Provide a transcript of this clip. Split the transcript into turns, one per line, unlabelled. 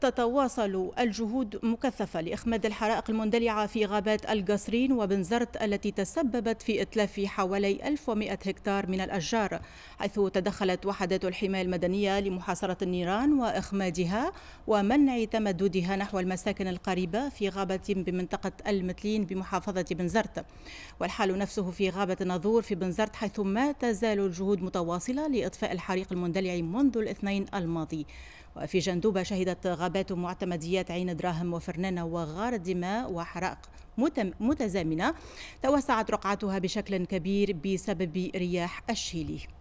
تتواصل الجهود مكثفة لإخماد الحرائق المندلعة في غابات القصرين وبنزرت التي تسببت في إتلاف حوالي 1100 هكتار من الأشجار حيث تدخلت وحدات الحماية المدنية لمحاصرة النيران وإخمادها ومنع تمددها نحو المساكن القريبة في غابة بمنطقة المتلين بمحافظة بنزرت والحال نفسه في غابة نظور في بنزرت حيث ما تزال الجهود متواصلة لإطفاء الحريق المندلع منذ الاثنين الماضي وفي جندوبة شهدت غابات معتمديات عين دراهم وفرنانة وغار دماء وحرائق متزامنة توسعت رقعتها بشكل كبير بسبب رياح الشيلي